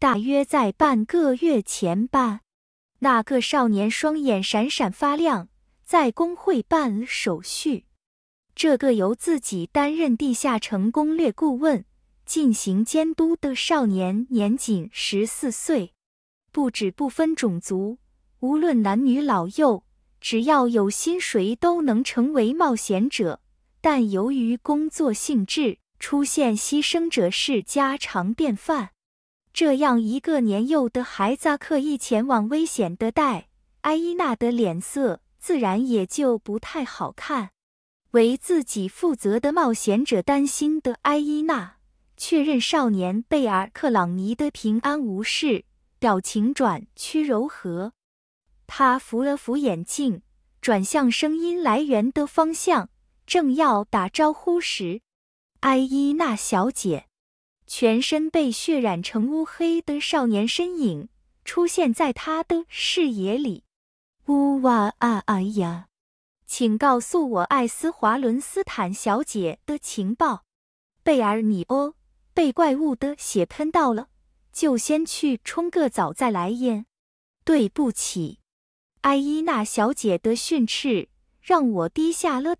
大约在半个月前吧，那个少年双眼闪闪发亮，在工会办手续。这个由自己担任地下城攻略顾问进行监督的少年，年仅十四岁。不止不分种族，无论男女老幼，只要有心，谁都能成为冒险者。但由于工作性质，出现牺牲者是家常便饭。这样一个年幼的孩子刻意前往危险的带，埃伊娜的脸色自然也就不太好看。为自己负责的冒险者担心的埃伊娜，确认少年贝尔克朗尼的平安无事，表情转趋柔和。他扶了扶眼镜，转向声音来源的方向，正要打招呼时，埃伊娜小姐。全身被血染成乌黑的少年身影出现在他的视野里。呜哇啊啊呀！请告诉我艾斯华伦斯坦小姐的情报。贝尔米欧被怪物的血喷到了，就先去冲个澡再来演。对不起，艾伊娜小姐的训斥让我低下了。